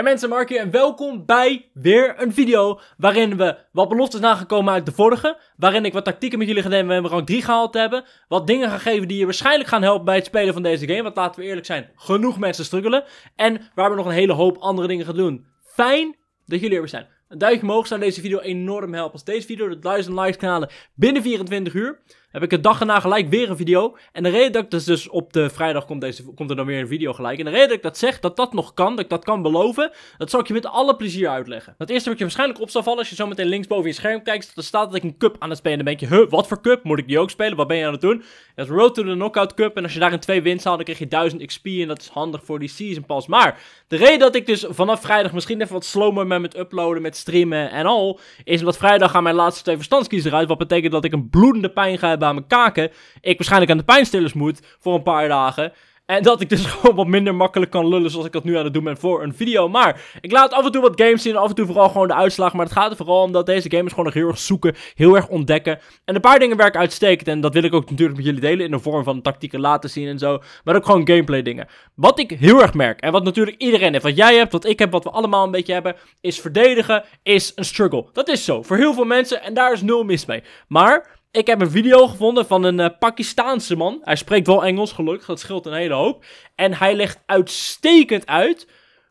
Hey mensen, Mark hier en welkom bij weer een video waarin we wat beloftes nagekomen uit de vorige. Waarin ik wat tactieken met jullie ga nemen en we rank 3 gehaald hebben. Wat dingen ga geven die je waarschijnlijk gaan helpen bij het spelen van deze game. Want laten we eerlijk zijn, genoeg mensen struggelen. En waar we nog een hele hoop andere dingen gaan doen. Fijn dat jullie er weer zijn. Een duimpje omhoog zou deze video enorm helpen. Als deze video de 1000 likes halen binnen 24 uur, heb ik het dag erna gelijk weer een video. En de reden dat ik dus, dus op de vrijdag komt, deze, komt er dan weer een video gelijk. En de reden dat ik dat zeg, dat dat nog kan, dat ik dat kan beloven, dat zal ik je met alle plezier uitleggen. Het eerste wat je waarschijnlijk op zal vallen, als je zo meteen linksboven je scherm kijkt, dat er staat dat ik een cup aan het spelen ben. Denk je, huh, wat voor cup? Moet ik die ook spelen? Wat ben je aan het doen? Dat is Road to the Knockout Cup. En als je daarin twee wins dan krijg je 1000 XP. En dat is handig voor die Season Pass. Maar de reden dat ik dus vanaf vrijdag misschien even wat slomer ben met uploaden, met streamen en al. Is omdat vrijdag gaan mijn laatste twee verstandskies eruit. Wat betekent dat ik een bloedende pijn ga hebben aan mijn kaken. Ik waarschijnlijk aan de pijnstillers moet voor een paar dagen. En dat ik dus gewoon wat minder makkelijk kan lullen zoals ik dat nu aan het doen ben voor een video. Maar ik laat af en toe wat games zien af en toe vooral gewoon de uitslag. Maar het gaat er vooral om dat deze game gewoon nog heel erg zoeken, heel erg ontdekken. En een paar dingen werken uitstekend en dat wil ik ook natuurlijk met jullie delen in de vorm van tactieken laten zien en zo. Maar ook gewoon gameplay dingen. Wat ik heel erg merk en wat natuurlijk iedereen heeft, wat jij hebt, wat ik heb, wat we allemaal een beetje hebben, is verdedigen is een struggle. Dat is zo, voor heel veel mensen en daar is nul mis mee. Maar ik heb een video gevonden van een eh, Pakistaanse man. Hij spreekt wel Engels, gelukkig. Dat scheelt een hele hoop. En hij legt uitstekend uit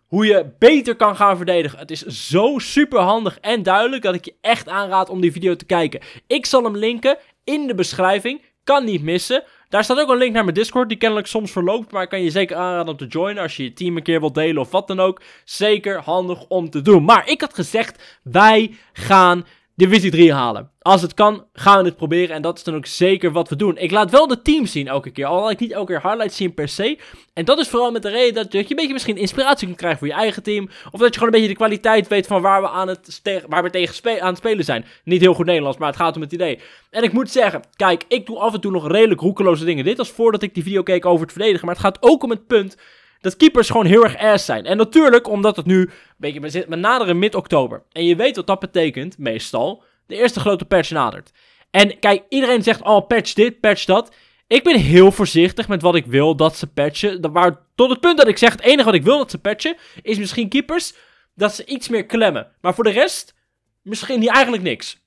hoe je beter kan gaan verdedigen. Het is zo super handig en duidelijk dat ik je echt aanraad om die video te kijken. Ik zal hem linken in de beschrijving. Kan niet missen. Daar staat ook een link naar mijn Discord, die kennelijk soms verloopt, maar kan je zeker aanraden om te joinen als je je team een keer wilt delen of wat dan ook. Zeker handig om te doen. Maar ik had gezegd, wij gaan Divisie 3 halen. Als het kan, gaan we het proberen. En dat is dan ook zeker wat we doen. Ik laat wel de teams zien elke keer. Al ik niet elke keer highlights zien per se. En dat is vooral met de reden dat je, een beetje misschien inspiratie kunt krijgen voor je eigen team. Of dat je gewoon een beetje de kwaliteit weet van waar we, aan het, waar we tegen aan het spelen zijn. Niet heel goed Nederlands, maar het gaat om het idee. En ik moet zeggen, kijk, ik doe af en toe nog redelijk roekeloze dingen. Dit was voordat ik die video keek over het verdedigen. Maar het gaat ook om het punt dat keepers gewoon heel erg ass zijn. En natuurlijk omdat het nu een beetje we naderen mid-oktober. En je weet wat dat betekent, meestal. De eerste grote patch nadert. En kijk, iedereen zegt al oh, patch dit, patch dat. Ik ben heel voorzichtig met wat ik wil dat ze patchen. Waar, tot het punt dat ik zeg, het enige wat ik wil dat ze patchen, is misschien keepers, dat ze iets meer klemmen. Maar voor de rest, misschien niet eigenlijk niks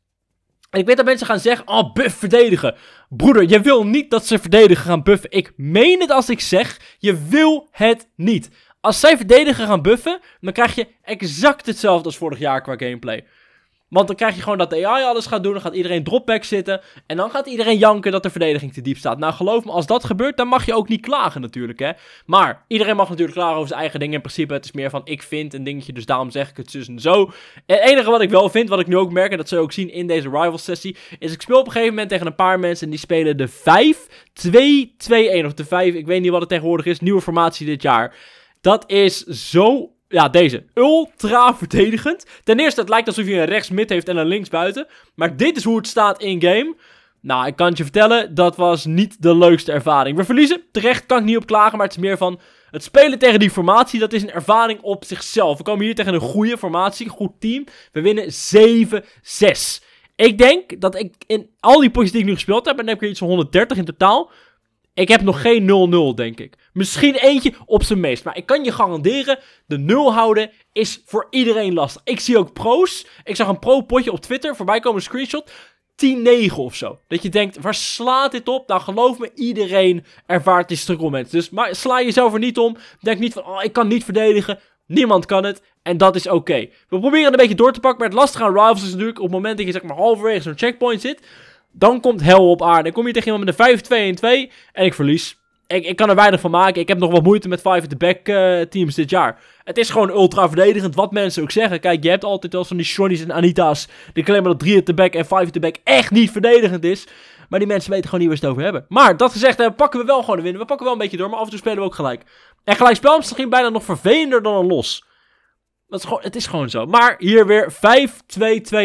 ik weet dat mensen gaan zeggen, oh, buff verdedigen. Broeder, je wil niet dat ze verdedigen gaan buffen. Ik meen het als ik zeg, je wil het niet. Als zij verdedigen gaan buffen, dan krijg je exact hetzelfde als vorig jaar qua gameplay. Want dan krijg je gewoon dat de AI alles gaat doen. Dan gaat iedereen dropback zitten. En dan gaat iedereen janken dat de verdediging te diep staat. Nou, geloof me, als dat gebeurt, dan mag je ook niet klagen natuurlijk, hè. Maar iedereen mag natuurlijk klagen over zijn eigen dingen. In principe, het is meer van ik vind een dingetje, dus daarom zeg ik het zus en zo. En het enige wat ik wel vind, wat ik nu ook merk, en dat zul je ook zien in deze Rivals-sessie, is ik speel op een gegeven moment tegen een paar mensen en die spelen de 5, 2, 2, 1 of de 5. Ik weet niet wat het tegenwoordig is. Nieuwe formatie dit jaar. Dat is zo ja, deze. Ultra verdedigend. Ten eerste, het lijkt alsof je een rechtsmid heeft en een linksbuiten. Maar dit is hoe het staat in-game. Nou, ik kan het je vertellen, dat was niet de leukste ervaring. We verliezen, terecht kan ik niet op klagen, maar het is meer van... Het spelen tegen die formatie, dat is een ervaring op zichzelf. We komen hier tegen een goede formatie, goed team. We winnen 7-6. Ik denk dat ik in al die posities die ik nu gespeeld heb, en dan heb ik iets van 130 in totaal... Ik heb nog geen 0-0, denk ik. Misschien eentje op zijn meest. Maar ik kan je garanderen, de 0 houden is voor iedereen lastig. Ik zie ook pro's. Ik zag een pro-potje op Twitter voorbij komen, een screenshot. 10-9 of zo. Dat je denkt, waar slaat dit op? Nou, geloof me, iedereen ervaart dit strugglement. Dus maar, sla jezelf er niet om. Denk niet van, oh, ik kan niet verdedigen. Niemand kan het. En dat is oké. We proberen een beetje door te pakken. Maar het lastige aan Rivals is natuurlijk op het moment dat je zeg maar halverwege zo'n checkpoint zit dan komt hel op aarde. Dan kom je tegen iemand met een 5-2-1-2 en ik verlies. Ik, ik kan er weinig van maken. Ik heb nog wat moeite met 5 in the back eh, teams dit jaar. Het is gewoon ultra verdedigend, wat mensen ook zeggen. Kijk, je hebt altijd wel van die Johnny's en Anita's... die claimen dat 3 in the back en 5 in the back echt niet verdedigend is. Maar die mensen weten gewoon niet waar ze het over hebben. Maar dat gezegd hebben, eh, pakken we wel gewoon de winnen. We pakken wel een beetje door, maar af en toe spelen we ook gelijk. En gelijk spel is misschien bijna nog vervelender dan een los. Dat is gewoon, het is gewoon zo. Maar hier weer 5-2-2-1.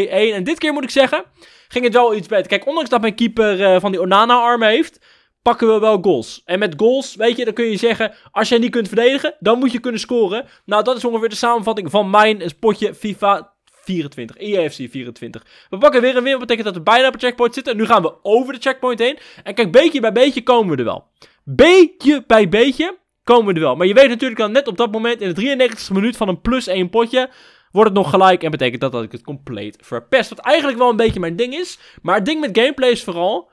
En dit keer moet ik zeggen, ging het wel iets beter. Kijk, ondanks dat mijn keeper eh, van die onana arm heeft, pakken we wel goals. En met goals, weet je, dan kun je zeggen, als jij niet kunt verdedigen, dan moet je kunnen scoren. Nou, dat is ongeveer de samenvatting van mijn spotje FIFA 24. EFC 24. We pakken weer een win. Dat betekent dat we bijna op een checkpoint zitten. En nu gaan we over de checkpoint heen. En kijk, beetje bij beetje komen we er wel. Beetje bij beetje komen we er wel. Maar je weet natuurlijk al net op dat moment, in de 93e minuut van een plus 1 potje, wordt het nog gelijk. En betekent dat dat ik het compleet verpest. Wat eigenlijk wel een beetje mijn ding is. Maar het ding met gameplay is vooral,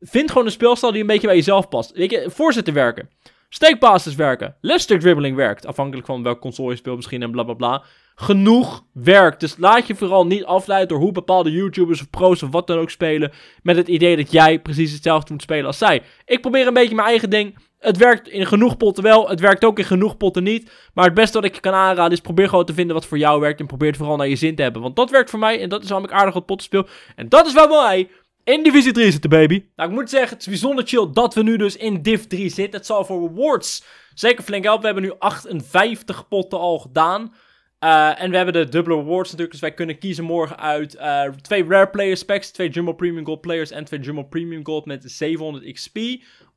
vind gewoon een speelstijl die een beetje bij jezelf past. Weet je, voorzetten werken. Steekbasis werken. Luster dribbling werkt. Afhankelijk van welk console je speelt misschien en blablabla. Bla bla. Genoeg werkt, Dus laat je vooral niet afleiden door hoe bepaalde YouTubers of pro's of wat dan ook spelen. Met het idee dat jij precies hetzelfde moet spelen als zij. Ik probeer een beetje mijn eigen ding het werkt in genoeg potten wel, het werkt ook in genoeg potten niet. Maar het beste wat ik je kan aanraden is probeer gewoon te vinden wat voor jou werkt. En probeer het vooral naar je zin te hebben. Want dat werkt voor mij en dat is waarom ik aardig wat potten speel. En dat is waarom wij in Divisie 3 zitten, baby. Nou, ik moet zeggen, het is bijzonder chill dat we nu dus in Div 3 zitten. Het zal voor rewards zeker flink helpen. We hebben nu 58 potten al gedaan. Eh, en we hebben de dubbele rewards natuurlijk. Dus wij kunnen kiezen morgen uit uh, twee Rare Players packs, twee Jumbo Premium Gold players en twee Jumbo Premium Gold met 700 XP.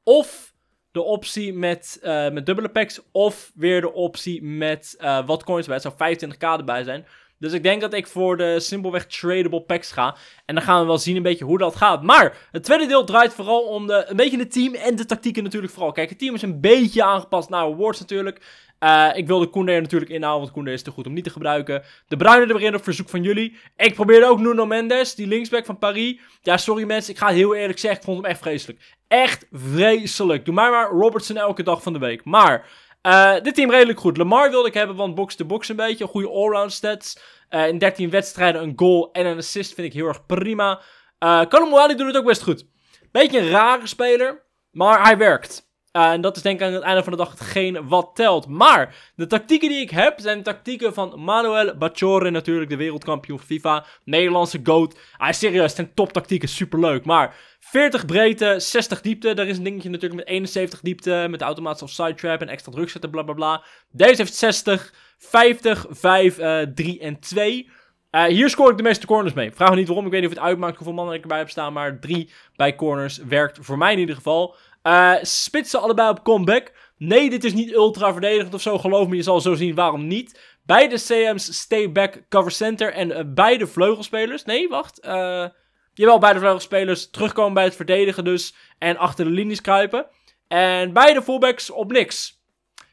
Of de optie met, eh, met dubbele packs. Of weer de optie met eh, wat coins erbij. Het zou 25k erbij zijn. Dus ik denk dat ik voor de simpelweg tradable packs ga. En dan gaan we wel zien een beetje hoe dat gaat. Maar het tweede deel draait vooral om de, een beetje het team en de tactieken natuurlijk vooral. Kijk, het team is een beetje aangepast naar awards natuurlijk. Eh, ik wilde Koende er natuurlijk inhalen, want Koende is te goed om niet te gebruiken. De bruine de weer op verzoek van jullie. Ik probeerde ook Nuno Mendes, die linksback van Paris. Ja, sorry mensen, ik ga heel eerlijk zeggen, ik vond hem echt vreselijk. Echt vreselijk. Doe mij maar Robertson elke dag van de week. Maar eh, dit team redelijk goed. Lamar wilde ik hebben, want box de box een beetje. Goede allround stats. Eh, in 13 wedstrijden een goal en een assist vind ik heel erg prima. Uh, Wally doet het ook best goed. Beetje een rare speler, maar hij werkt. Eh, en dat is denk ik aan het einde van de dag hetgeen wat telt. Maar de tactieken die ik heb zijn tactieken van Manuel Bacciore natuurlijk, de wereldkampioen FIFA. Nederlandse GOAT. Hij ah, serieus, zijn toptactieken, leuk. Maar 40 breedte, 60 diepte. Daar is een dingetje natuurlijk met 71 diepte, met de automatische offside trap en extra druk zetten, bla bla bla. Deze heeft 60, 50, 5, 3 en 2. Eh, hier scoor ik de meeste corners mee. Vraag me niet waarom. Ik weet niet of het uitmaakt hoeveel mannen ik erbij heb staan. Maar drie bij corners werkt voor mij in ieder geval. Uh, spitsen allebei op comeback. Nee, dit is niet ultra verdedigend of zo. Geloof me, je zal zo zien waarom niet. Beide CM's stay back cover center en eh, beide vleugelspelers. Nee, wacht. Uh, jawel, beide vleugelspelers terugkomen bij het verdedigen dus. En achter de linies kruipen. En beide fullbacks op niks.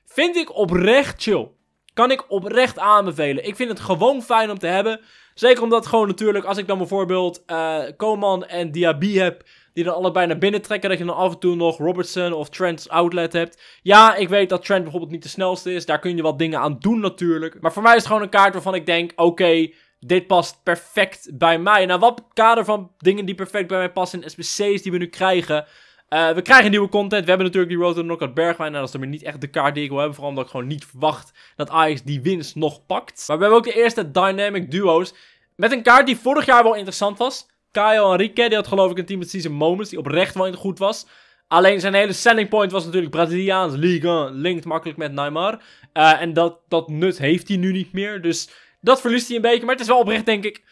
Vind ik oprecht chill. Kan ik oprecht aanbevelen. Ik vind het gewoon fijn om te hebben. Zeker omdat gewoon natuurlijk, als ik dan bijvoorbeeld uh, en Diaby heb... Die dan allebei naar binnen trekken. Dat je dan af en toe nog Robertson of Trent's outlet hebt. Ja, ik weet dat Trent bijvoorbeeld niet de snelste is. Daar kun je wat dingen aan doen natuurlijk. Maar voor mij is het gewoon een kaart waarvan ik denk, oké, dit past perfect bij mij. Nou, wat kader van dingen die perfect bij mij passen in SBC's die we nu krijgen. Eh, we krijgen nieuwe content. We hebben natuurlijk die Road Knockout Bergwijn. Nou, dat is dan niet echt de kaart die ik wil hebben. Vooral omdat ik gewoon niet verwacht dat Ice die winst nog pakt. Maar we hebben ook de eerste Dynamic Duo's. Met een kaart die vorig jaar wel interessant was. Kyle Henrique, die had geloof ik een team met season moments, die oprecht wel goed was. Alleen zijn hele selling point was natuurlijk Braziliaans, Liga, linkt makkelijk met Neymar. Eh, en dat, dat nut heeft hij nu niet meer, dus dat verliest hij een beetje. Maar het is wel oprecht, denk ik.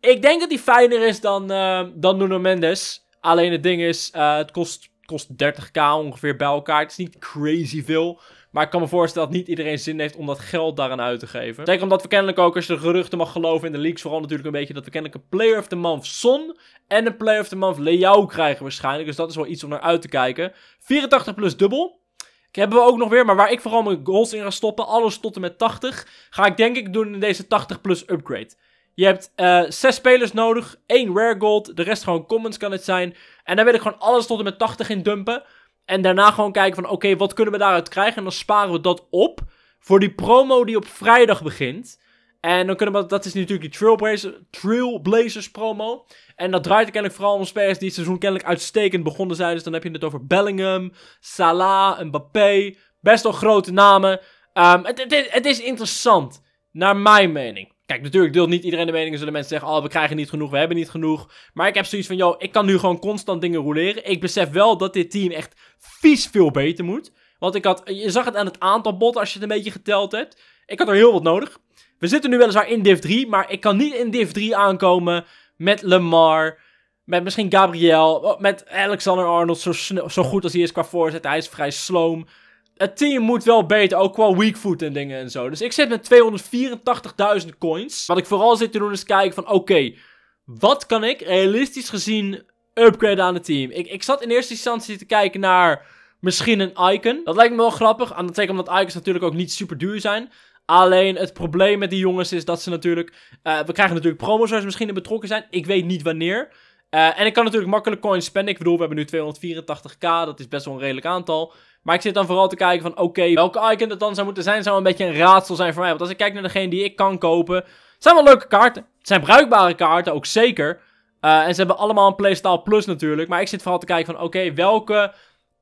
Ik denk dat hij fijner is dan, uh, dan Nuno Mendes. Alleen het ding is, eh, het kost, kost 30k ongeveer bij elkaar. Het is niet crazy veel. Maar ik kan me voorstellen dat niet iedereen zin heeft om dat geld daaraan uit te geven. Zeker omdat we kennelijk ook, als je de geruchten mag geloven in de leaks, vooral natuurlijk een beetje dat we kennelijk een Player of the Month Son en een Player of the Month Leao krijgen waarschijnlijk. Dus dat is wel iets om naar uit te kijken. 84 plus dubbel. Hebben we ook nog weer, maar waar ik vooral mijn goals in ga stoppen, alles tot en met 80, ga ik denk ik doen in deze 80 plus upgrade. Je hebt uh, zes spelers nodig, één rare gold, de rest gewoon commons kan het zijn. En dan wil ik gewoon alles tot en met 80 in dumpen. En daarna gewoon kijken van oké, wat kunnen we daaruit krijgen? En dan sparen we dat op voor die promo die op vrijdag begint. En dan kunnen we, dat is natuurlijk die Trailblazers, Trailblazers promo. En dat draait kennelijk vooral om spelers die het seizoen kennelijk uitstekend begonnen zijn. Dus dan heb je het over Bellingham, Salah, Mbappé. Best wel grote namen. Ehm, het, het is interessant, naar mijn mening. Kijk, natuurlijk deelt niet iedereen de mening. Zullen mensen zeggen, oh, we krijgen niet genoeg, we hebben niet genoeg. Maar ik heb zoiets van, joh, ik kan nu gewoon constant dingen roleren. Ik besef wel dat dit team echt vies veel beter moet. Want ik had, je zag het aan het aantal botten als je het een beetje geteld hebt. Ik had er heel wat nodig. We zitten nu weliswaar in div 3, maar ik kan niet in div 3 aankomen met Lamar, met misschien Gabriel, met Alexander Arnold, zo, zo goed als hij is qua voorzet. Hij is vrij sloom het team moet wel beter, ook qua weak foot en dingen en zo. Dus ik zit met 284.000 coins. Wat ik vooral zit te doen is kijken van, oké, wat kan ik realistisch gezien upgraden aan het team? Ik, ik zat in eerste instantie te kijken naar misschien een icon. Dat lijkt me wel grappig, aan het teken omdat icons natuurlijk ook niet super duur zijn. Alleen het probleem met die jongens is dat ze natuurlijk... Eh, we krijgen natuurlijk promos waar ze misschien in betrokken zijn. Ik weet niet wanneer. Eh, en ik kan natuurlijk makkelijk coins spenden. Ik bedoel, we hebben nu 284k. Dat is best wel een redelijk aantal. Maar ik zit dan vooral te kijken van oké, welke icon dat dan zou moeten zijn, zou een beetje een raadsel zijn voor mij. Want als ik kijk naar degene die ik kan kopen, het zijn wel leuke kaarten. Het zijn bruikbare kaarten, ook zeker. Eh, en ze hebben allemaal een playstyle plus natuurlijk. Maar ik zit vooral te kijken van oké, welke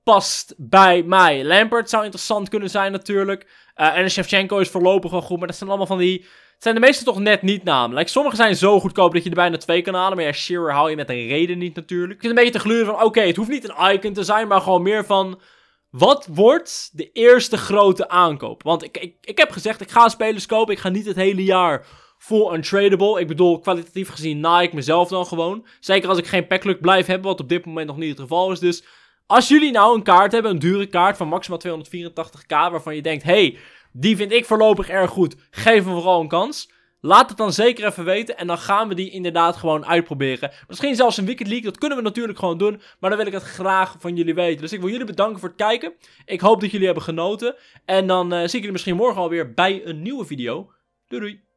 past bij mij. Lampert zou interessant kunnen zijn natuurlijk. Uh, en Shevchenko is voorlopig wel goed, maar dat zijn allemaal van die... Het zijn de meeste toch net niet namelijk. Sommige zijn zo goedkoop dat je er bijna twee kan halen. Maar ja, Shearer haal je met een reden niet natuurlijk. Ik zit een beetje te gluren van, oké, het hoeft niet een icon te zijn, maar gewoon meer van... Wat wordt de eerste grote aankoop? Want ik, ik, ik heb gezegd, ik ga spelers kopen. Ik ga niet het hele jaar full untradable. Ik bedoel, kwalitatief gezien na ik mezelf dan gewoon. Zeker als ik geen packluck blijf hebben, wat op dit moment nog niet het geval is. Dus als jullie nou een kaart hebben, een dure kaart van maximaal 284k, waarvan je denkt, hey, die vind ik voorlopig erg goed, geef hem vooral een kans. Laat het dan zeker even weten en dan gaan we die inderdaad gewoon uitproberen. Misschien zelfs een Wicked League, dat kunnen we natuurlijk gewoon doen. Maar dan wil ik het graag van jullie weten. Dus ik wil jullie bedanken voor het kijken. Ik hoop dat jullie hebben genoten. En dan eh, zie ik jullie misschien morgen alweer bij een nieuwe video. Doei doei!